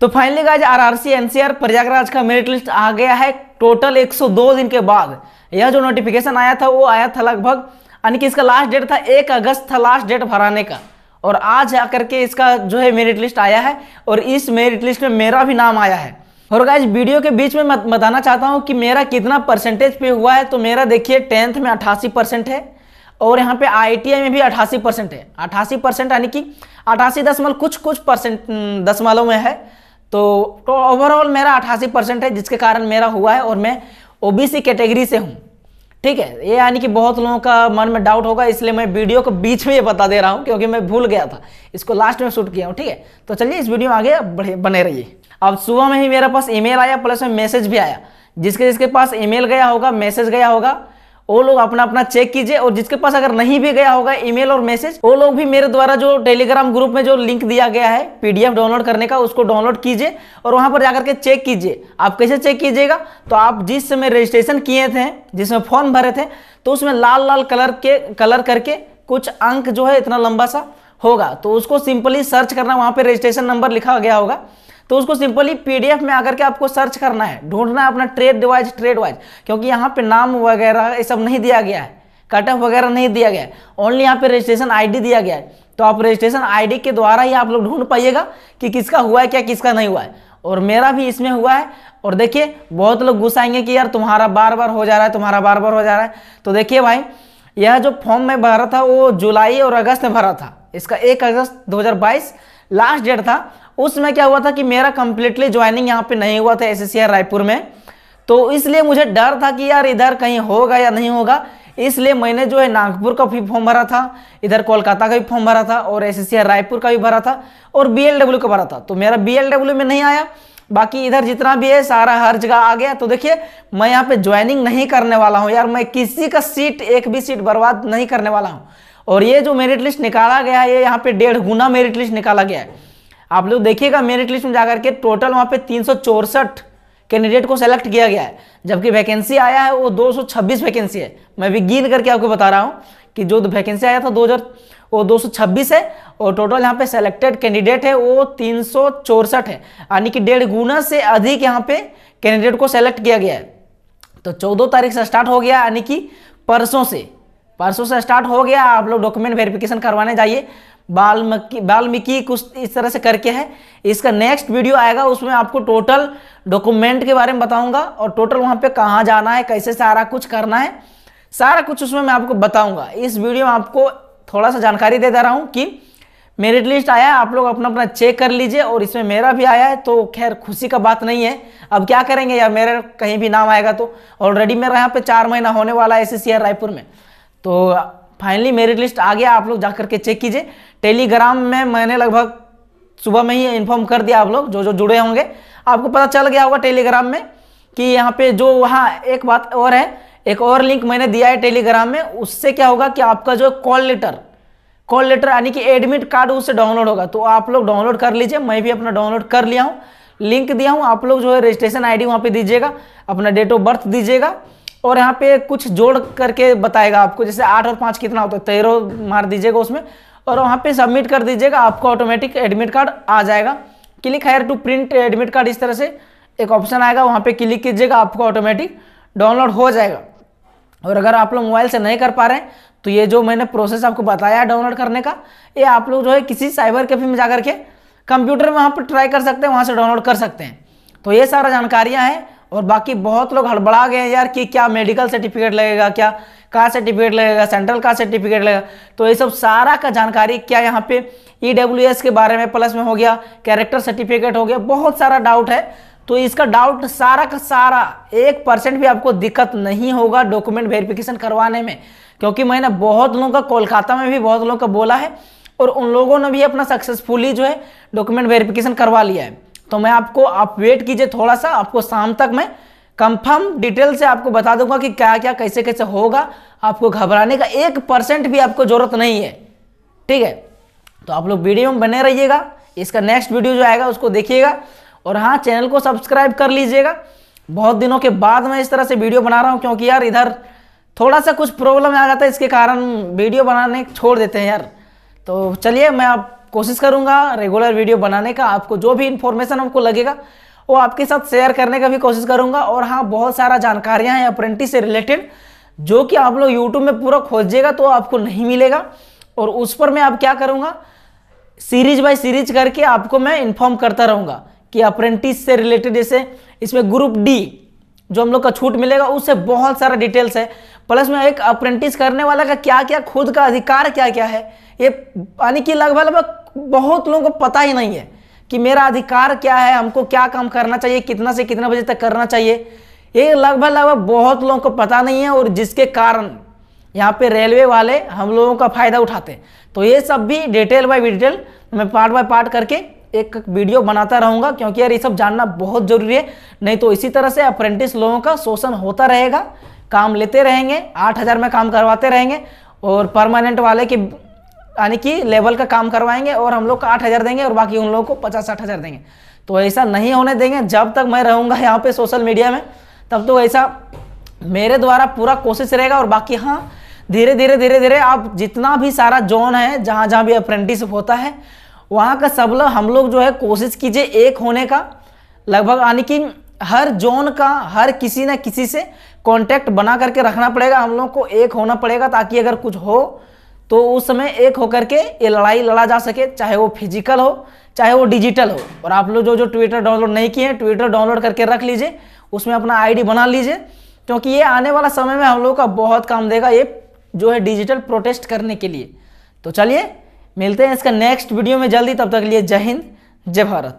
तो finally guys RRC NCR Prayagraj का merit list आ गया है टोटल 102 दिन के बाद यह जो नोटिफिकेशन आया था वो आया था लगभग यानी कि इसका लास्ट डेट था एक अगस्त था लास्ट डेट भराने का और आज आकर के इसका जो है मेरिट लिस्ट आया है और इस मेरिट लिस्ट में मेरा भी नाम आया है और गाइज वीडियो के बीच में बताना चाहता हूँ कि मेरा कितना परसेंटेज पे हुआ है तो मेरा देखिए टेंथ में अट्ठासी परसेंट है और यहाँ पे आई में भी अट्ठासी परसेंट है अट्ठासी परसेंट यानी कि अट्ठासी दशमलव कुछ कुछ परसेंट हम्म, दशमलव में है तो ओवरऑल तो मेरा अठासी परसेंट है जिसके कारण मेरा हुआ है और मैं ओबीसी कैटेगरी से हूँ ठीक है ये यानी कि बहुत लोगों का मन में डाउट होगा इसलिए मैं वीडियो को बीच में ये बता दे रहा हूँ क्योंकि मैं भूल गया था इसको लास्ट में शूट किया हूँ ठीक है तो चलिए इस वीडियो में आगे बने रहिए अब सुबह में ही मेरे पास ईमेल आया प्लस में मैसेज भी आया जिसके जिसके पास ईमेल गया होगा मैसेज गया होगा वो लोग अपना अपना चेक कीजिए और जिसके पास अगर नहीं भी गया होगा ईमेल और मैसेज वो लोग भी मेरे द्वारा जो टेलीग्राम ग्रुप में जो लिंक दिया गया है पीडीएफ डाउनलोड करने का उसको डाउनलोड कीजिए और वहां पर जाकर के चेक कीजिए आप कैसे चेक कीजिएगा तो आप जिस समय रजिस्ट्रेशन किए थे जिसमें फॉर्म भरे थे तो उसमें लाल लाल कलर के कलर करके कुछ अंक जो है इतना लंबा सा होगा तो उसको सिंपली सर्च करना वहां पर रजिस्ट्रेशन नंबर लिखा गया होगा तो उसको सिंपली पीडीएफ में आकर के आपको सर्च करना है ढूंढना है अपना ट्रेड वाइज ट्रेड वाइज क्योंकि यहाँ पे नाम वगैरह ये सब नहीं दिया गया है कट ऑफ वगैरह नहीं दिया गया है ओनली यहाँ पे रजिस्ट्रेशन आईडी दिया गया है तो आप रजिस्ट्रेशन आईडी के द्वारा ही आप लोग ढूंढ पाइएगा कि किसका हुआ है क्या किसका नहीं हुआ है और मेरा भी इसमें हुआ है और देखिए बहुत लोग गुस्साएंगे कि यार तुम्हारा बार बार हो जा रहा है तुम्हारा बार बार हो जा रहा है तो देखिए भाई यह जो फॉर्म में भरा था वो जुलाई और अगस्त में भरा था इसका एक अगस्त दो लास्ट डेट था उसमें क्या हुआ था कि मेरा कंप्लीटली ज्वाइनिंग यहाँ पे नहीं हुआ था एस रायपुर में तो इसलिए मुझे डर था कि यार इधर कहीं होगा या नहीं होगा इसलिए मैंने जो है नागपुर का भी फॉर्म भरा था इधर कोलकाता का भी फॉर्म भरा था और एस रायपुर का भी भरा था और बी का भरा था तो मेरा बी में नहीं आया बाकी इधर जितना भी है सारा हर जगह आ गया तो देखिए मैं यहाँ पे ज्वाइनिंग नहीं करने वाला हूँ यार मैं किसी का सीट एक भी सीट बर्बाद नहीं करने वाला हूँ और ये जो मेरिट लिस्ट निकाला गया है ये यहाँ पे डेढ़ गुना मेरिट लिस्ट निकाला गया है आप लोग देखिएगा मेरिट लिस्ट में जाकर के टोटल वहां पे तीन कैंडिडेट को सेलेक्ट किया गया है जबकि वैकेंसी आया है वो 226 वैकेंसी है मैं भी गिन करके आपको बता रहा हूँ कि जो वैकेंसी आया था हजार वो 226 है और टोटल यहाँ पे सेलेक्टेड कैंडिडेट है वो तीन है यानी कि डेढ़ गुना से अधिक यहाँ पे कैंडिडेट को सेलेक्ट किया गया है तो चौदह तारीख से स्टार्ट हो गया यानी कि परसों से परसों से स्टार्ट हो गया आप लोग डॉक्यूमेंट वेरिफिकेशन करवाने जाइए बाल्मी बाल्मीकि कुछ इस तरह से करके है इसका नेक्स्ट वीडियो आएगा उसमें आपको टोटल डॉक्यूमेंट के बारे में बताऊंगा और टोटल वहाँ पे कहाँ जाना है कैसे सारा कुछ करना है सारा कुछ उसमें मैं आपको बताऊंगा इस वीडियो में आपको थोड़ा सा जानकारी दे दे रहा हूँ कि मेरिट लिस्ट आया है आप लोग अपना अपना चेक कर लीजिए और इसमें मेरा भी आया है तो खैर खुशी का बात नहीं है अब क्या करेंगे या मेरा कहीं भी नाम आएगा तो ऑलरेडी मेरा यहाँ पे चार महीना होने वाला है एस रायपुर में तो फाइनली मेरिट लिस्ट आ गया आप लोग जा करके चेक कीजिए टेलीग्राम में मैंने लगभग सुबह में ही इन्फॉर्म कर दिया आप लोग जो जो जुड़े होंगे आपको पता चल गया होगा टेलीग्राम में कि यहाँ पे जो वहाँ एक बात और है एक और लिंक मैंने दिया है टेलीग्राम में उससे क्या होगा कि आपका जो कॉल लेटर कॉल लेटर यानी कि एडमिट कार्ड उससे डाउनलोड होगा तो आप लोग डाउनलोड कर लीजिए मैं भी अपना डाउनलोड कर लिया हूँ लिंक दिया हूँ आप लोग जो है रजिस्ट्रेशन डी वहाँ पे दीजिएगा अपना डेट ऑफ बर्थ दीजिएगा और यहाँ पे कुछ जोड़ करके बताएगा आपको जैसे आठ और पाँच कितना होता है तेरह मार दीजिएगा उसमें और वहाँ पे सबमिट कर दीजिएगा आपको ऑटोमेटिक एडमिट कार्ड आ जाएगा click here to print admit card इस तरह से एक ऑप्शन आएगा वहाँ पे क्लिक कीजिएगा आपको ऑटोमेटिक डाउनलोड हो जाएगा और अगर आप लोग मोबाइल से नहीं कर पा रहे हैं तो ये जो मैंने प्रोसेस आपको बताया डाउनलोड करने का ये आप लोग जो है किसी साइबर कैफे में जा के कंप्यूटर में वहाँ पर ट्राई कर सकते हैं वहाँ से डाउनलोड कर सकते हैं तो ये सारा जानकारियाँ हैं और बाकी बहुत लोग हड़बड़ा गए हैं यार कि क्या मेडिकल सर्टिफिकेट लगेगा क्या कहाँ सर्टिफिकेट लगेगा सेंट्रल का सर्टिफिकेट लगेगा तो ये सब सारा का जानकारी क्या यहाँ पे ई e के बारे में प्लस में हो गया कैरेक्टर सर्टिफिकेट हो गया बहुत सारा डाउट है तो इसका डाउट सारा का सारा एक परसेंट भी आपको दिक्कत नहीं होगा डॉक्यूमेंट वेरिफिकेशन करवाने में क्योंकि मैंने बहुत लोगों का कोलकाता में भी बहुत लोगों का बोला है और उन लोगों ने भी अपना सक्सेसफुली जो है डॉक्यूमेंट वेरिफिकेशन करवा लिया है तो मैं आपको आप वेट कीजिए थोड़ा सा आपको शाम तक मैं कंफर्म डिटेल से आपको बता दूंगा कि क्या क्या कैसे कैसे होगा आपको घबराने का एक परसेंट भी आपको ज़रूरत नहीं है ठीक है तो आप लोग वीडियो में बने रहिएगा इसका नेक्स्ट वीडियो जो आएगा उसको देखिएगा और हाँ चैनल को सब्सक्राइब कर लीजिएगा बहुत दिनों के बाद मैं इस तरह से वीडियो बना रहा हूँ क्योंकि यार इधर थोड़ा सा कुछ प्रॉब्लम आ जाता है इसके कारण वीडियो बनाने छोड़ देते हैं यार तो चलिए मैं आप कोशिश करूंगा रेगुलर वीडियो बनाने का आपको जो भी इन्फॉर्मेशन हमको लगेगा वो आपके साथ शेयर करने का भी कोशिश करूंगा और हाँ बहुत सारा जानकारियाँ हैं अप्रेंटिस से रिलेटेड जो कि आप लोग यूट्यूब में पूरा खोजिएगा तो आपको नहीं मिलेगा और उस पर मैं आप क्या करूँगा सीरीज बाय सीरीज करके आपको मैं इन्फॉर्म करता रहूँगा कि अप्रेंटिस से रिलेटेड जैसे इसमें ग्रुप डी जो हम लोग का छूट मिलेगा उससे बहुत सारा डिटेल्स है प्लस में एक अप्रेंटिस करने वाला का क्या क्या खुद का अधिकार क्या क्या है ये यानी कि लगभग लगभग बहुत लोगों को पता ही नहीं है कि मेरा अधिकार क्या है हमको क्या काम करना चाहिए कितना से कितना बजे तक करना चाहिए ये लगभग लगभग बहुत लोगों को पता नहीं है और जिसके कारण यहाँ पे रेलवे वाले हम लोगों का फ़ायदा उठाते हैं तो ये सब भी डिटेल बाय डिटेल मैं पार्ट बाय पार्ट करके एक वीडियो बनाता रहूँगा क्योंकि यार ये सब जानना बहुत ज़रूरी है नहीं तो इसी तरह से अप्रेंटिस लोगों का शोषण होता रहेगा काम लेते रहेंगे आठ हज़ार में काम करवाते रहेंगे और परमानेंट वाले के यानी कि लेवल का काम करवाएंगे और हम लोग का आठ हज़ार देंगे और बाकी उन लोगों को पचास साठ हज़ार देंगे तो ऐसा नहीं होने देंगे जब तक मैं रहूँगा यहाँ पे सोशल मीडिया में तब तो ऐसा मेरे द्वारा पूरा कोशिश रहेगा और बाकी हाँ धीरे धीरे धीरे धीरे आप जितना भी सारा जोन है जहाँ जहाँ भी अप्रेंटिस होता है वहाँ का सब लोग हम लोग जो है कोशिश कीजिए एक होने का लगभग यानी कि हर जोन का हर किसी न किसी से कांटेक्ट बना करके रखना पड़ेगा हम लोग को एक होना पड़ेगा ताकि अगर कुछ हो तो उस समय एक होकर के ये लड़ाई लड़ा जा सके चाहे वो फिजिकल हो चाहे वो डिजिटल हो और आप लोग जो जो ट्विटर डाउनलोड नहीं किए हैं ट्विटर डाउनलोड करके रख लीजिए उसमें अपना आईडी बना लीजिए क्योंकि ये आने वाला समय में हम लोग का बहुत काम देगा ये जो है डिजिटल प्रोटेस्ट करने के लिए तो चलिए मिलते हैं इसका नेक्स्ट वीडियो में जल्दी तब तक लिए जय हिंद जय भारत